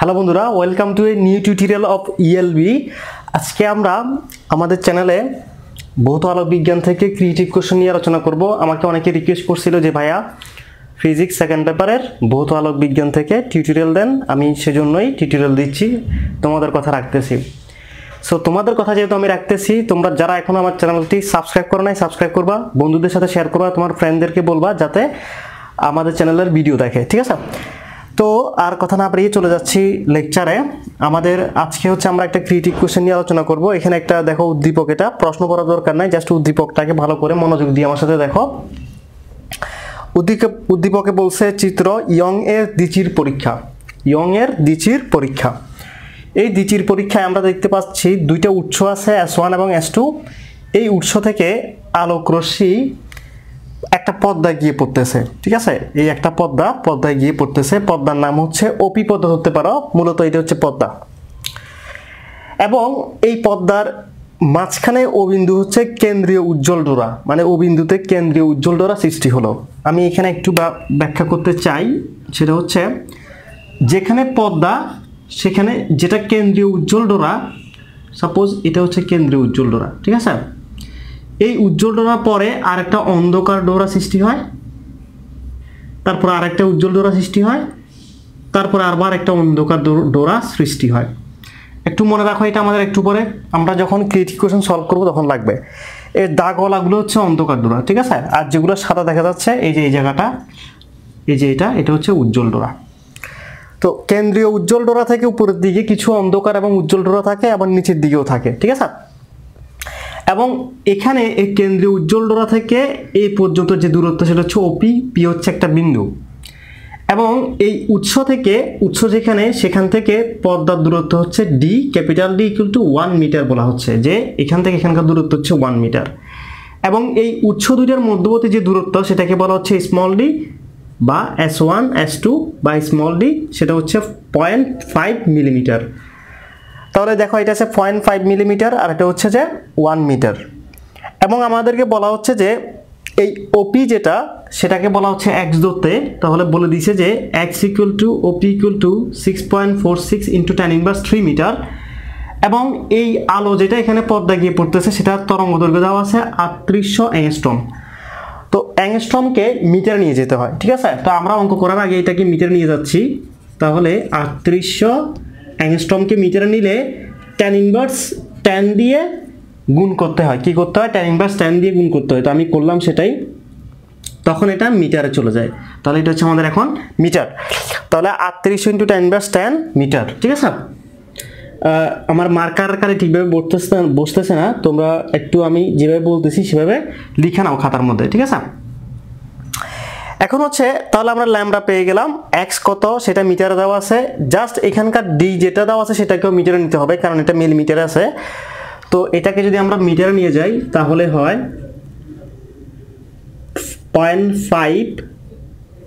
Hello বন্ধুরা welcome to a new tutorial of ELB আজকে আমরা আমাদের চ্যানেলে ভৌত বিজ্ঞান থেকে ক্রিয়েটিভ কোশ্চেন নিয়ে আলোচনা করব আমাকে অনেকে রিকোয়েস্ট করছিল যে ভাইয়া ফিজিক্স সেকেন্ড পেপারের ভৌত বিজ্ঞান থেকে টিউটোরিয়াল দেন আমি সেজন্যই টিউটোরিয়াল দিচ্ছি তোমাদের কথা রাখতেছি সো তোমাদের কথা যেহেতু আমি রাখতেছি তোমরা যারা এখনও আমার চ্যানেলটি সাবস্ক্রাইব করো নাই সাবস্ক্রাইব করবা বন্ধুদের সাথে শেয়ার করবা তোমার ফ্রেন্ডদেরকে বলবা যাতে আমাদের চ্যানেলের ভিডিও দেখে ঠিক আছে তো আর কথা না পেরিয়ে চলে যাচ্ছি লেকচারে আমাদের আজকে হচ্ছে আমরা একটা ক্রিটিক কোশ্চেন নিয়ে আলোচনা করব এখানে একটা দেখো উদ্দীপক এটা প্রশ্ন করার দরকার নাই জাস্ট উদ্দীপকটাকে ভালো করে মনোযোগ দিয়ে আমার সাথে দেখো উদ্দীপক উদ্দীপকে বলছে চিত্র ইয়ং এর দিচির পরীক্ষা ইয়ং এর দিচির পরীক্ষা এই দিচির পরীক্ষায় আমরা দেখতে পাচ্ছি দুইটা উৎস আছে এস ওয়ান এবং এস টু এই উৎস থেকে আলোক রশ্মি একটা পদ্মা গিয়ে পড়তেছে ঠিক আছে এই একটা পদ্মা পদ্মায় গিয়ে পড়তেছে পদ্মার নাম হচ্ছে অপি পদ্মা ধরতে পারো মূলত এটা হচ্ছে পদ্মা এবং এই পদ্মার মাঝখানে অবিন্দু হচ্ছে কেন্দ্রীয় উজ্জ্বল ডোরা মানে অবিন্দুতে কেন্দ্রীয় উজ্জ্বল ডোরা সৃষ্টি হলো আমি এখানে একটু ব্যাখ্যা করতে চাই সেটা হচ্ছে যেখানে পদ্মা সেখানে যেটা কেন্দ্রীয় উজ্জ্বল ডোরা সাপোজ এটা হচ্ছে কেন্দ্রীয় উজ্জ্বল ডোরা ঠিক আছে এই উজ্জ্বল ডোরার পরে আরেকটা অন্ধকার ডোরা সৃষ্টি হয় তারপর আরেকটা উজ্জ্বল ডোরা সৃষ্টি হয় তারপর আবার একটা অন্ধকার ডোরা সৃষ্টি হয় একটু মনে রাখো এটা আমাদের একটু পরে আমরা যখন ক্রিটিক কোয়েশন সলভ করবো তখন লাগবে এর দাগওয়ালাগুলো হচ্ছে অন্ধকার ডোরা ঠিক আছে আর যেগুলো সাদা দেখা যাচ্ছে এই যে এই জায়গাটা এই যে এটা এটা হচ্ছে উজ্জ্বল ডোরা তো কেন্দ্রীয় উজ্জ্বল ডোরা থেকে উপরের দিকে কিছু অন্ধকার এবং উজ্জ্বল ডোরা থাকে আবার নিচের দিকেও থাকে ঠিক আছে এবং এখানে এই কেন্দ্রীয় উজ্জ্বল ডোরা থেকে এই পর্যন্ত যে দূরত্ব সেটা হচ্ছে ওপি পি হচ্ছে একটা বিন্দু এবং এই উৎস থেকে উৎস যেখানে সেখান থেকে পর্দার দূরত্ব হচ্ছে D capital D equal to one metre বলা হচ্ছে যে এখান থেকে এখানকার দূরত্ব হচ্ছে ওয়ান মিটার এবং এই উৎস দুইটার মধ্যবর্তী যে দূরত্ব সেটাকে বলা হচ্ছে স্মল ডি বা এস ওয়ান এস টু বা স্মল ডি সেটা হচ্ছে পয়েন্ট ফাইভ মিলিমিটার তাহলে দেখো এটা আছে পয়েন্ট ফাইভ মিলিমিটার আর এটা হচ্ছে যে ওয়ান মিটার এবং আমাদেরকে বলা হচ্ছে যে এই ওপি যেটা সেটাকে বলা হচ্ছে এক্স দত্তে তাহলে বলে দিছে যে X equal to OP equal to six point four six into ten inverse three metre এবং এই আলো যেটা এখানে পদ্মা গিয়ে পড়তেছে সেটা তরঙ্গ দৈর্ঘ্য দেওয়া আছে আটত্রিশশো অ্যাংস্টম তো অ্যাংস্টমকে মিটার নিয়ে যেতে হয় ঠিক আছে তো আমরা অঙ্ক করার আগে এটাকে মিটার নিয়ে যাচ্ছি তাহলে আটত্রিশশো অ্যাংস্ট্রমকে মিটারে নিলে ট্যান ইনভার্স ট্যান দিয়ে গুণ করতে হয় কি করতে হয় ট্যান ইনভার্স ট্যান দিয়ে গুণ করতে হয় তো আমি করলাম সেটাই তখন এটা মিটারে চলে যায় তাহলে এটা হচ্ছে আমাদের এখন মিটার তাহলে আটত্রিশ into ten inverse ten metre ঠিক আছে আমার মার্কার কারে ঠিকভাবে বসতেছে বসতেছে না তোমরা একটু আমি যেভাবে বলতেছি সেভাবে লিখে নাও খাতার মধ্যে ঠিক আছে এখন হচ্ছে তাহলে আমরা ল্যামডা পেয়ে গেলাম এক্স কত সেটা মিটারে দেওয়া আছে জাস্ট এখানকার ডি যেটা দেওয়া আছে সেটাকেও মিটারে নিতে হবে কারণ এটা মিল মিটারে আছে তো এটাকে যদি আমরা মিটারে নিয়ে যাই তাহলে হয় point five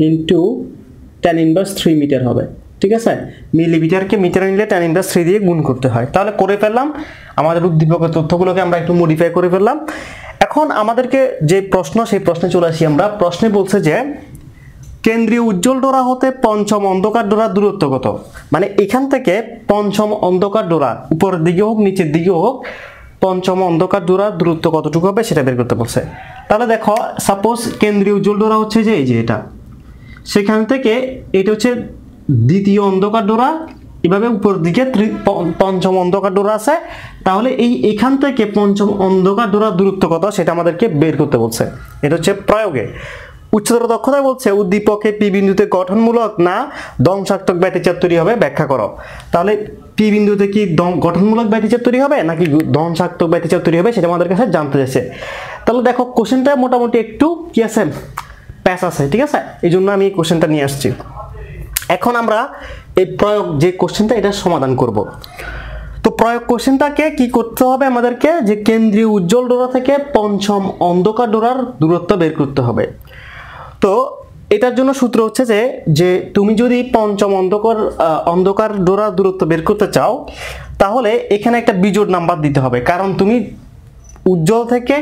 into ten inverse three metre হবে ঠিক আছে মিলিমিটারকে মিটার নিলে টেন ইনভার্স থ্রি দিয়ে গুণ করতে হয় তাহলে করে ফেললাম আমাদের উদ্দীপকের তথ্যগুলোকে আমরা একটু মডিফাই করে ফেললাম এখন আমাদেরকে যে প্রশ্ন সেই প্রশ্নে চলে আসি আমরা প্রশ্নে বলছে যে কেন্দ্রীয় উজ্জ্বল ডোরা হতে পঞ্চম অন্ধকার ডোরার দূরত্ব কত মানে এখান থেকে পঞ্চম অন্ধকার ডোরা উপরের দিকে হোক নিচের দিকে হোক পঞ্চম অন্ধকার ডোরা দূরত্ব কতটুকু হবে সেটা বের করতে বলছে তাহলে দেখো সাপোজ কেন্দ্রীয় উজ্জ্বল ডোরা হচ্ছে যে এই যে এটা সেখান থেকে এটা হচ্ছে দ্বিতীয় অন্ধকার ডোরা এভাবে উপর দিকে পঞ্চম অন্ধকার ডোরা আছে তাহলে এই এখান থেকে পঞ্চম অন্ধকার ডোরা দূরত্ব কত সেটা আমাদেরকে বের করতে বলছে এটা হচ্ছে প্রয়োগে উচ্চতর দক্ষতায় বলছে উদ্দীপকে পি বিন্দুতে গঠনমূলক না দংশাত্মক ব্যাটিচার তৈরি হবে ব্যাখ্যা করো তাহলে পি বিন্দুতে কি গঠনমূলক ব্যাটিচার তৈরি হবে নাকি ধ্বংসাত্মক ব্যাটিচার তৈরি হবে সেটা আমাদের কাছে জানতে চাইছে তাহলে দেখো কোশ্চেনটা মোটামুটি একটু কি আছে প্যাস আছে ঠিক আছে এই জন্য আমি এই কোশ্চেনটা নিয়ে আসছি এখন আমরা এই প্রয়োগ যে কোশ্চেনটা এটা সমাধান করব। তো প্রয়োগ কোশ্চেনটাকে কি করতে হবে আমাদেরকে যে কেন্দ্রীয় উজ্জ্বল ডোরা থেকে পঞ্চম অন্ধকার ডোরার দূরত্ব বের করতে হবে তো এটার জন্য সূত্র হচ্ছে যে যে তুমি যদি পঞ্চম অন্ধকার অন্ধকার ডোরার দূরত্ব বের করতে চাও তাহলে এখানে একটা বিজোড় নাম্বার দিতে হবে কারণ তুমি উজ্জ্বল থেকে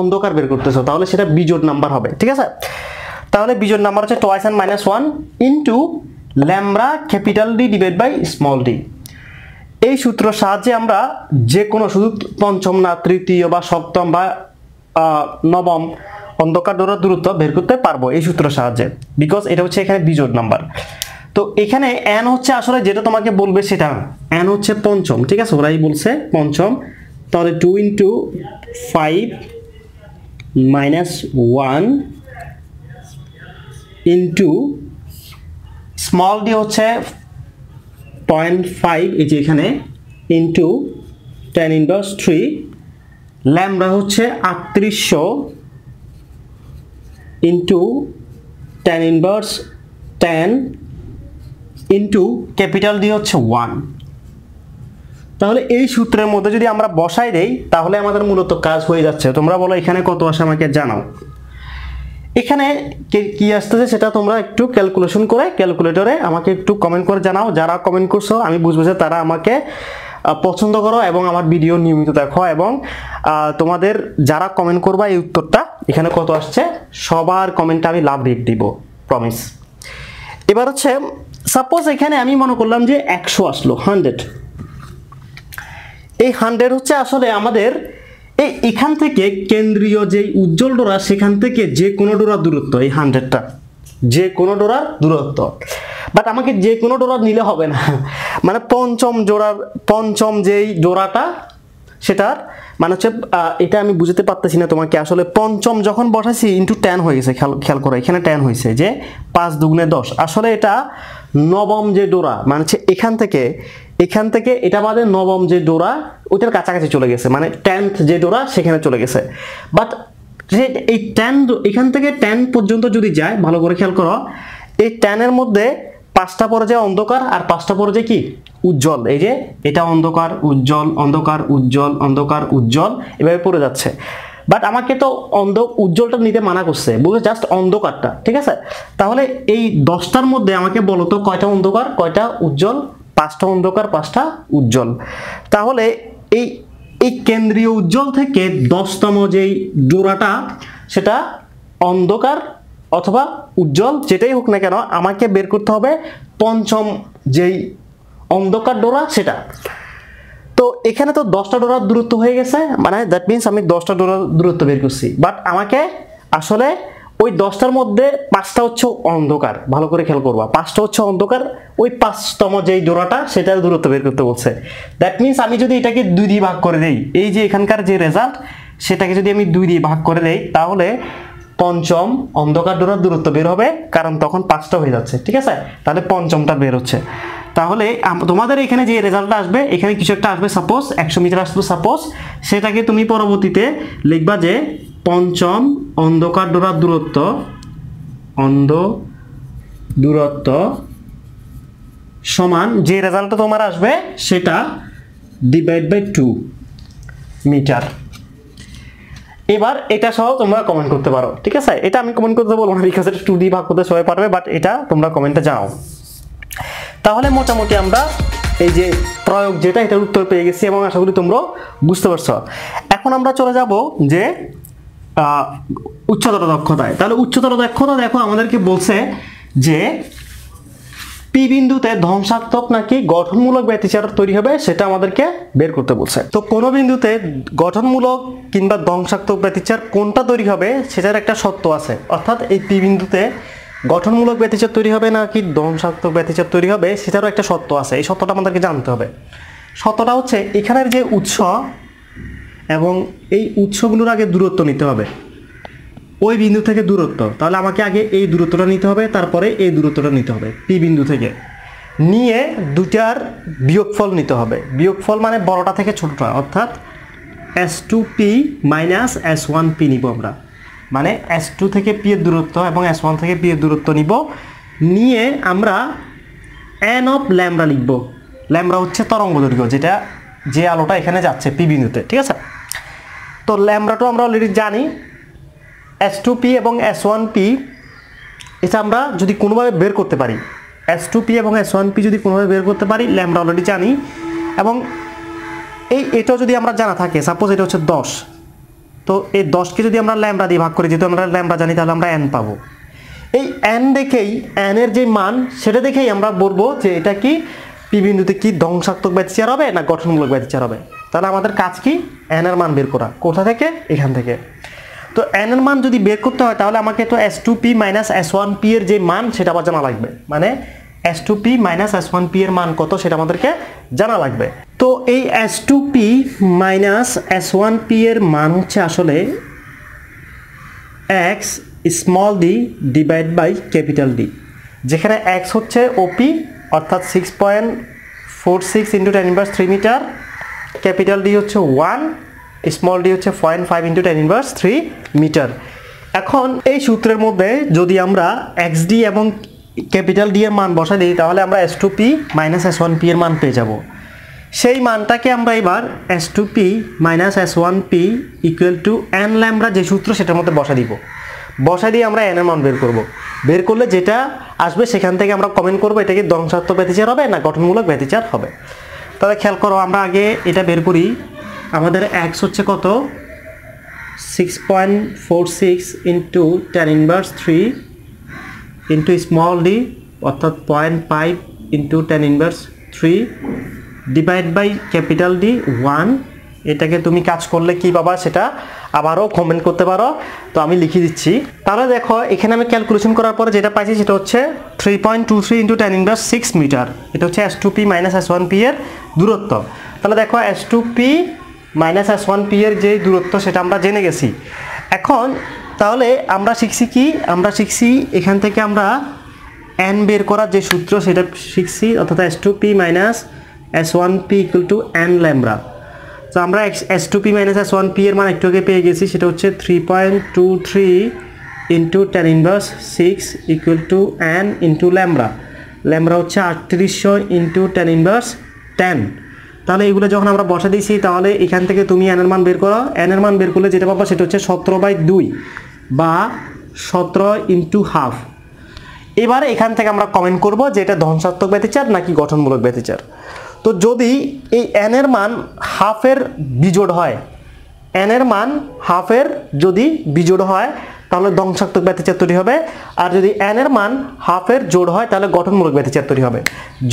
অন্ধকার বের করতেছ তাহলে সেটা বিজোড় নাম্বার হবে ঠিক আছে তাহলে বিজোড় নাম্বার হচ্ছে twice and minus one into lambda capital D divide by small D এই সূত্র সাহায্যে আমরা যে কোনো শুধু পঞ্চম না তৃতীয় বা সপ্তম বা নবম অন্ধকার দৌড়ার দূরত্ব বের করতে পারবো এই সূত্র সাহায্যে বিকজ এটা হচ্ছে এখানে বিজোড় নাম্বার তো এখানে এন হচ্ছে আসলে যেটা তোমাকে বলবে সেটা এন হচ্ছে পঞ্চম ঠিক আছে ওরাই বলছে পঞ্চম তাহলে two into five minus one into small D হচ্ছে পয়েন্ট ফাইভ এই যে এখানে into ten inverse three lambda হচ্ছে আটত্রিশশো into ten inverse ten into capital D হচ্ছে ওয়ান তাহলে এই সূত্রের মধ্যে যদি আমরা বসাই দেই তাহলে আমাদের মূলত কাজ হয়ে যাচ্ছে তোমরা বলো এখানে কত আসে আমাকে জানাও এখানে কি আসতেছে সেটা তোমরা একটু ক্যালকুলেশন করে ক্যালকুলেটরে আমাকে একটু কমেন্ট করে জানাও যারা কমেন্ট করছো আমি বুঝবো যে তারা আমাকে পছন্দ করো এবং আমার ভিডিও নিয়মিত দেখো এবং তোমাদের যারা কমেন্ট করবা এই উত্তরটা এখানে কত আসছে সবার কমেন্টটা আমি লাভ রেট দিব প্রমিস এবার হচ্ছে সাপোজ এখানে আমি মনে করলাম যে একশো আসলো হান্ড্রেড এই হান্ড্রেড হচ্ছে আসলে আমাদের এই এখান থেকে কেন্দ্রীয় যেই উজ্জ্বল ডোরা সেখান থেকে যে কোনো ডোরার দূরত্ব এই হান্ড্রেডটা যে কোনো ডোরার দূরত্ব বাট আমাকে যে কোনো ডোরা নিলে হবে না মানে পঞ্চম জোড়ার পঞ্চম যেই জোড়াটা সেটার মানে হচ্ছে এটা আমি বুঝতে পারতেছি না তোমাকে আসলে পঞ্চম যখন বসাইছি ইন্টু ট্যান হয়ে গেছে খেয়াল খেয়াল করো এখানে ট্যান হয়েছে যে পাঁচ দুগুণে দশ আসলে এটা নবম যে ডোরা মানে হচ্ছে এখান থেকে এখান থেকে এটা আমাদের নবম যে ডোরা ওইটার কাছাকাছি চলে গেছে মানে টেন্থ যে ডোরা সেখানে চলে গেছে বাট এই টেন এখান থেকে টেন পর্যন্ত যদি যায় ভালো করে খেয়াল করো এই টেনের মধ্যে পাঁচটা পর্যায়ে অন্ধকার আর পাঁচটা পর্যায়ে কি উজ্জ্বল এই যে এটা অন্ধকার উজ্জ্বল অন্ধকার উজ্জ্বল অন্ধকার উজ্জ্বল এভাবে পড়ে যাচ্ছে বাট আমাকে তো অন্ধ উজ্জ্বলটা নিতে মানা করছে বুঝলে জাস্ট অন্ধকারটা ঠিক আছে তাহলে এই দশটার মধ্যে আমাকে বলো তো কয়টা অন্ধকার কয়টা উজ্জ্বল পাঁচটা অন্ধকার পাঁচটা উজ্জ্বল তাহলে এই এই কেন্দ্রীয় উজ্জ্বল থেকে দশতম যেই ডোরাটা সেটা অন্ধকার অথবা উজ্জ্বল যেটাই হোক না কেন আমাকে বের করতে হবে পঞ্চম যেই অন্ধকার ডোরা সেটা তো এখানে তো দশটা ডোরার দূরত্ব হয়ে গেছে মানে দ্যাট মিনস আমি দশটা ডোরার দূরত্ব বের করছি বাট আমাকে আসলে ওই দশটার মধ্যে পাঁচটা হচ্ছে অন্ধকার ভালো করে খেয়াল করবা পাঁচটা হচ্ছে অন্ধকার ওই পাঁচতম যেই জোড়াটা সেটার দূরত্ব বের করতে বলছে দ্যাট মিন্স আমি যদি এটাকে দুই দিয়ে ভাগ করে দেই এই যে এখানকার যে রেজাল্ট সেটাকে যদি আমি দুই দিয়ে ভাগ করে দেই তাহলে পঞ্চম অন্ধকার ডোরার দূরত্ব বের হবে কারণ তখন পাঁচটা হয়ে যাচ্ছে ঠিক আছে তাহলে পঞ্চমটা বের হচ্ছে তাহলে তোমাদের এখানে যে রেজাল্টটা আসবে এখানে কিছু একটা আসবে সাপোজ একশো মিটার আসবে সাপোজ সেটাকে তুমি পরবর্তীতে লিখবা যে পঞ্চম অন্ধকার ডোরা দূরত্ব অন্ধ দূরত্ব সমান যে রেজাল্টটা তোমার আসবে সেটা ডিভাইড বাই টু মিটার এবার এটা সহ তোমরা কমেন্ট করতে পারো ঠিক আছে এটা আমি কমেন্ট করতে বলবো না বিকজ এটা টু ডি ভাগ করতে সবাই পারবে বাট এটা তোমরা কমেন্টে জানাও তাহলে মোটামুটি আমরা এই যে প্রয়োগ যেটা এটার উত্তর পেয়ে গেছি এবং আশা করি তোমরা বুঝতে পারছো এখন আমরা চলে যাব যে উচ্চতর দক্ষতায় তাহলে উচ্চতর দক্ষতা দেখো আমাদেরকে বলছে যে পি বিন্দুতে ধ্বংসাত্মক নাকি গঠনমূলক ব্যতিচার তৈরি হবে সেটা আমাদেরকে বের করতে বলছে তো কোনো বিন্দুতে গঠনমূলক কিংবা ধ্বংসাত্মক ব্যতিচার কোনটা তৈরি হবে সেটার একটা সত্য আছে অর্থাৎ এই পি বিন্দুতে গঠনমূলক ব্যতিচার তৈরি হবে নাকি ধ্বংসাত্মক ব্যতিচার তৈরি হবে সেটারও একটা সত্য আছে এই সত্যটা আমাদেরকে জানতে হবে সত্যটা হচ্ছে এখানের যে উৎস এবং এই উৎসগুলোর আগে দূরত্ব নিতে হবে ওই বিন্দু থেকে দূরত্ব তাহলে আমাকে আগে এই দূরত্বটা নিতে হবে তারপরে এই দূরত্বটা নিতে হবে পি বিন্দু থেকে নিয়ে দুটার বিয়োগফল নিতে হবে বিয়োগফল মানে বড়টা থেকে ছোটটা অর্থাৎ S two P minus S one P নিব আমরা মানে এস টু থেকে পি এর দূরত্ব এবং এস ওয়ান থেকে পি এর দূরত্ব নিব নিয়ে আমরা এন অফ ল্যামরা লিখব ল্যামরা হচ্ছে তরঙ্গ দৈর্ঘ্য যেটা যে আলোটা এখানে যাচ্ছে পি বিন্দুতে ঠিক আছে তো ল্যামডাটাও আমরা অলরেডি জানি এস টু পি এবং এস ওয়ান পি এটা আমরা যদি কোনোভাবে বের করতে পারি এস টু পি এবং এস ওয়ান পি যদি কোনোভাবে বের করতে পারি ল্যামডা অলরেডি জানি এবং এই এটাও যদি আমরা জানা থাকে সাপোজ এটা হচ্ছে দশ তো এই দশকে যদি আমরা ল্যামডা দিয়ে ভাগ করি যেহেতু আমরা ল্যামডা জানি তাহলে আমরা অ্যান পাবো এই অ্যান দেখেই অ্যানের যে মান সেটা দেখেই আমরা বলবো যে এটা কি পি বিন্দুতে কি ধ্বংসাত্মক ব্যতিচার হবে না গঠনমূলক ব্যতিচার হবে তাহলে আমাদের কাজ কি এন এর মান বের করা কোথা থেকে এখান থেকে তো এন এর মান যদি বের করতে হয় তাহলে আমাকে তো S two P minus S one P এর যে মান সেটা আবার জানা লাগবে মানে S two P minus S one P এর মান কত সেটা আমাদেরকে জানা লাগবে তো এই S two P minus S one P এর মান হচ্ছে আসলে X small D divide by capital D যেখানে এক্স হচ্ছে ওপি অর্থাৎ six point four six into ten inverse three metre capital D হচ্ছে ওয়ান স্মল ডি হচ্ছে point five into ten inverse three metre এখন এই সূত্রের মধ্যে যদি আমরা এক্স ডি এবং ক্যাপিটাল ডি এর মান বসাই দিই তাহলে আমরা S two P minus S one P এর মান পেয়ে যাব সেই মানটাকে আমরা এবার S two P minus S one P equal to N lambda যে সূত্র সেটার মধ্যে বসা দিব বসা দিয়ে আমরা এনের মান বের করব বের করলে যেটা আসবে সেখান থেকে আমরা কমেন্ট করব এটাকে ধ্বংসাত্মক ব্যতিচার হবে না গঠনমূলক ব্যতিচার হবে তাহলে খেয়াল করো আমরা আগে এটা বের করি আমাদের এক্স হচ্ছে কত six point four six into ten inverse three into small D অর্থাৎ point five into ten inverse three divide by capital D one এটাকে তুমি কাজ করলে কি পাবা সেটা আবারও কমেন্ট করতে পারো তো আমি লিখে দিচ্ছি তাহলে দেখো এখানে আমি ক্যালকুলেশন করার পরে যেটা পাইছি সেটা হচ্ছে three point two three into ten inverse six metre এটা হচ্ছে S two P minus S one P এর দূরত্ব তাহলে দেখো S two P minus S one P এর যে দূরত্ব সেটা আমরা জেনে গেছি এখন তাহলে আমরা শিখছি কি আমরা শিখছি এখান থেকে আমরা এন বের করার যে সূত্র সেটা শিখছি অর্থাৎ S two P minus S one P equal to N lambda তো আমরা S two P minus S one P এর মান একটু আগে পেয়ে গেছি সেটা হচ্ছে three point two three into ten inverse six equal to N into lambda lambda হচ্ছে আটত্রিশশো ইন্টু টেন ইনভার্স টেন তাহলে এগুলো যখন আমরা বসা দিয়েছি তাহলে এখান থেকে তুমি এনের মান বের করো এনের মান বের করলে যেটা পাবো সেটা হচ্ছে সতেরো বাই দুই বা সতেরো ইন্টু হাফ এবার এখান থেকে আমরা কমেন্ট করব যে এটা ধ্বংসাত্মক ব্যতিচার নাকি গঠনমূলক ব্যতিচার তো যদি এই এনের মান হাফের বিজোড় হয় এনের মান হাফের যদি বিজোড় হয় তাহলে ধ্বংসাত্মক ব্যতিচার তৈরি হবে আর যদি এনের মান হাফের জোড় হয় তাহলে গঠনমূলক ব্যতিচার তৈরি হবে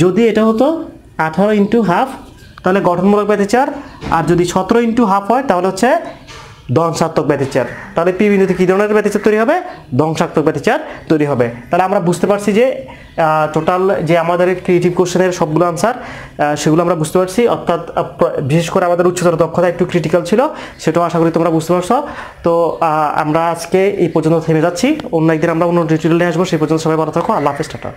যদি এটা হতো আঠারো ইন্টু হাফ তাহলে গঠনমূলক ব্যতিচার আর যদি সতেরো ইন্টু হাফ হয় তাহলে হচ্ছে ধ্বংসাত্মক ব্যতিচার তাহলে পি বিন্দুতে কী ধরনের ব্যতিচার তৈরি হবে ধ্বংসাত্মক ব্যতিচার তৈরি হবে তাহলে আমরা বুঝতে পারছি যে টোটাল যে আমাদের ক্রিয়েটিভ কোশ্চেনের সবগুলো আনসার সেগুলো আমরা বুঝতে পারছি অর্থাৎ বিশেষ করে আমাদের উচ্চতর দক্ষতা একটু ক্রিটিক্যাল ছিল সেটাও আশা করি তোমরা বুঝতে পারছো তো আমরা আজকে এই পর্যন্ত থেমে যাচ্ছি অন্য একদিন আমরা অন্য ডিটেল নিয়ে আসবো সেই পর্যন্ত সবাই ভালো থাকো আল্লাহ হাফেজ টাটা